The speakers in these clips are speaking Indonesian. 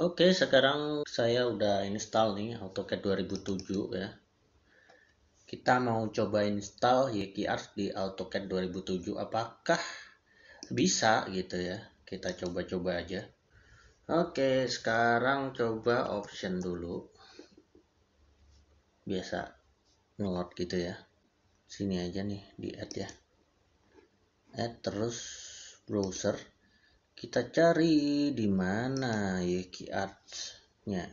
Oke, sekarang saya udah install nih AutoCAD 2007 ya. Kita mau coba install YKR di AutoCAD 2007 apakah bisa gitu ya. Kita coba-coba aja. Oke, sekarang coba option dulu. Biasa ngelot gitu ya. Sini aja nih di add ya. Add terus browser kita cari di mana ya artsnya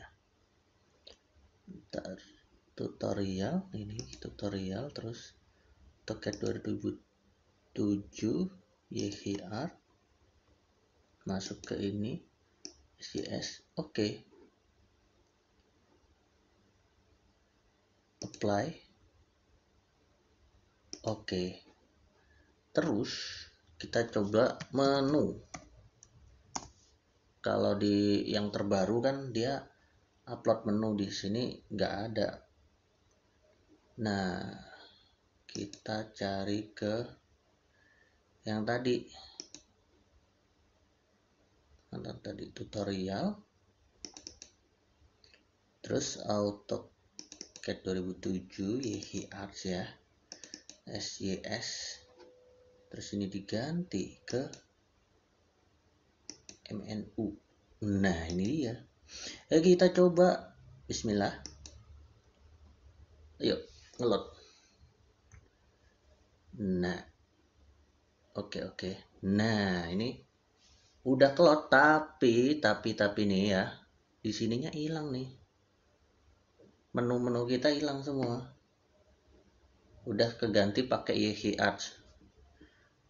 tutorial ini tutorial terus toket 2007 Yehi art masuk ke ini CS oke okay. apply oke okay. terus kita coba menu kalau di yang terbaru kan dia upload menu di sini nggak ada nah kita cari ke yang tadi yang tadi tutorial terus AutoCAD 2007 Yehi Arts ya SJS. terus ini diganti ke MNU nah ini dia Ayo kita coba Bismillah yuk ngelot nah oke oke nah ini udah kelot tapi tapi tapi nih ya di sininya hilang nih menu-menu kita hilang semua udah keganti pakai Yehi Arch.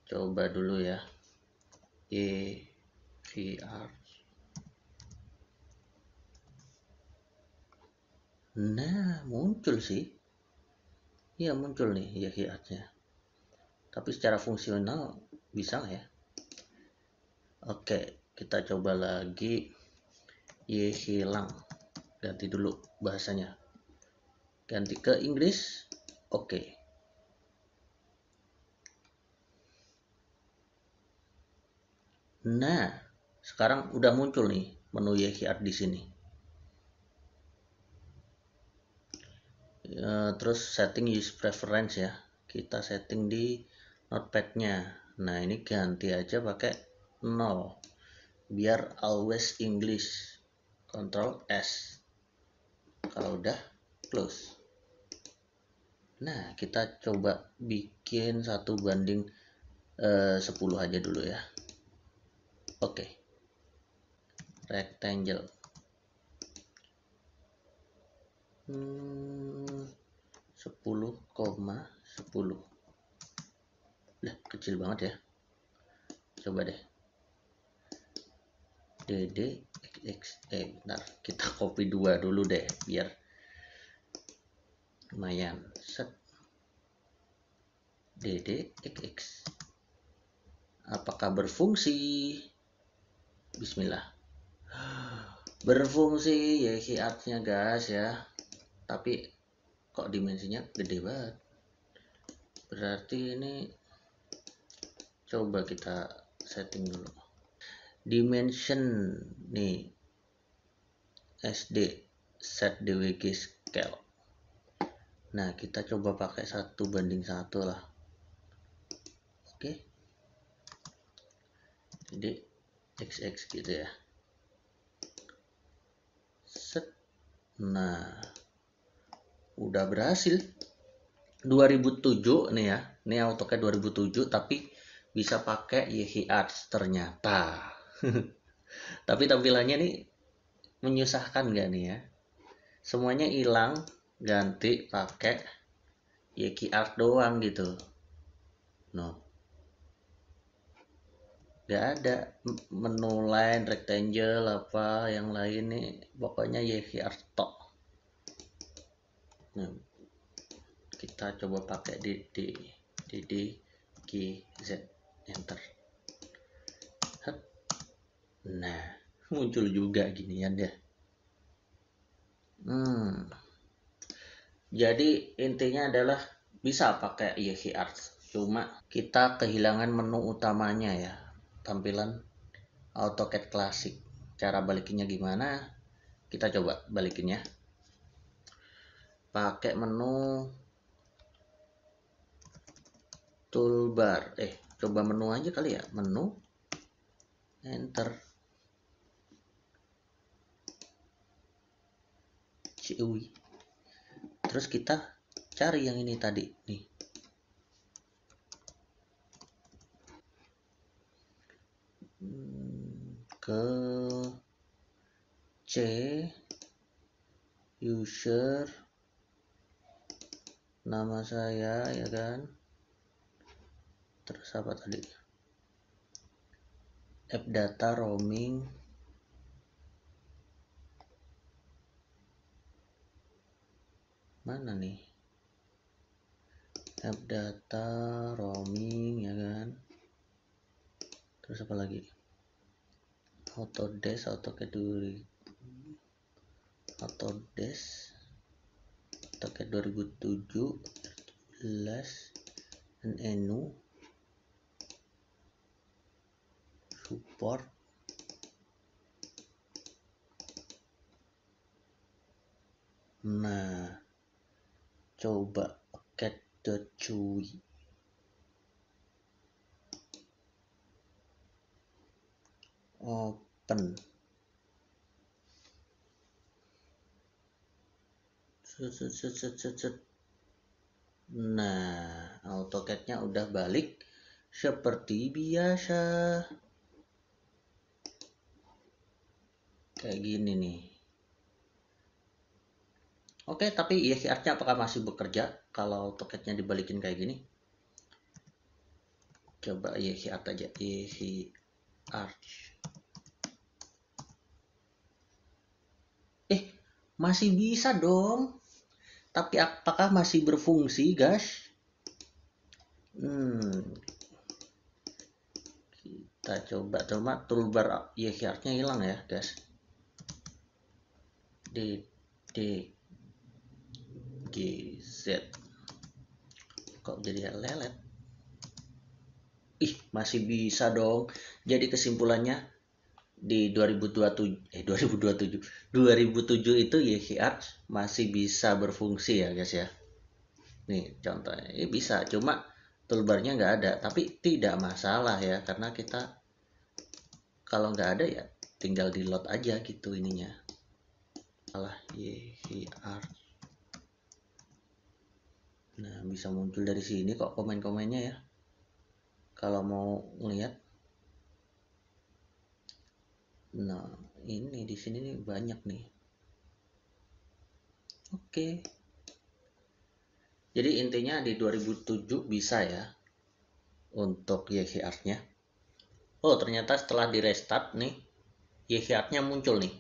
coba dulu ya PR nah muncul sih Iya muncul nih ya kiatnya, Tapi secara fungsional bisa ya? Oke, kita coba lagi Y hilang. Ganti dulu bahasanya. Ganti ke Inggris. Oke. Nah, sekarang udah muncul nih menu YHR di sini. E, terus setting use preference ya. Kita setting di notepadnya Nah, ini ganti aja pakai 0. Biar always English. Control S. Kalau udah close. Nah, kita coba bikin satu banding e, eh, 10 aja dulu ya. Oke. Okay rectangle hmm, 10 koma 10 lah kecil banget ya coba deh dd xx eh, kita copy dua dulu deh biar lumayan set ddxx, apakah berfungsi bismillah berfungsi ya artsnya guys ya tapi kok dimensinya gede banget berarti ini coba kita setting dulu dimension nih SD set DWG scale nah kita coba pakai satu banding satu lah oke jadi XX gitu ya Nah, udah berhasil. 2007 nih ya. Ini AutoCAD 2007 tapi bisa pakai Yehi Arts ternyata. tapi tampilannya nih menyusahkan gak nih ya? Semuanya hilang, ganti pakai yehi Art doang gitu. No. Nah, nggak ada menu lain rectangle apa yang lain nih pokoknya YVR stock. nah, kita coba pakai di di di, di G Z enter nah muncul juga ginian ya hmm. jadi intinya adalah bisa pakai YVR. cuma kita kehilangan menu utamanya ya tampilan AutoCAD klasik. Cara balikinnya gimana? Kita coba balikinnya. Pakai menu toolbar. Eh, coba menu aja kali ya. Menu enter. CUI. Terus kita cari yang ini tadi nih. ke C user nama saya ya kan terus apa tadi app data roaming mana nih app data roaming ya kan terus apa lagi Autodesk AutoCAD Autodesk AutoCAD 2007 11 dan Enu support nah coba cat cuy Oke pen nah AutoCAD-nya udah balik seperti biasa kayak gini nih oke tapi ISR-nya iya apakah masih bekerja kalau toketnya dibalikin kayak gini coba ISR iya aja ISR iya Masih bisa dong. Tapi apakah masih berfungsi, guys? Hmm. Kita coba cuma toolbar YHR-nya hilang ya, guys. D D G Z. Kok jadi lelet? Ih, masih bisa dong. Jadi kesimpulannya di 2027 eh 2027 2007 itu YHR masih bisa berfungsi ya guys ya nih contohnya ya bisa cuma toolbarnya nggak ada tapi tidak masalah ya karena kita kalau nggak ada ya tinggal di load aja gitu ininya alah YHR nah bisa muncul dari sini kok komen-komennya ya kalau mau ngeliat Nah, ini di sini nih banyak nih. Oke. Jadi intinya di 2007 bisa ya untuk YHR-nya. Oh, ternyata setelah di restart nih YHR-nya muncul nih.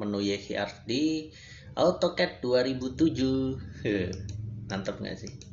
Menu YHR di AutoCAD 2007. Mantap nggak sih?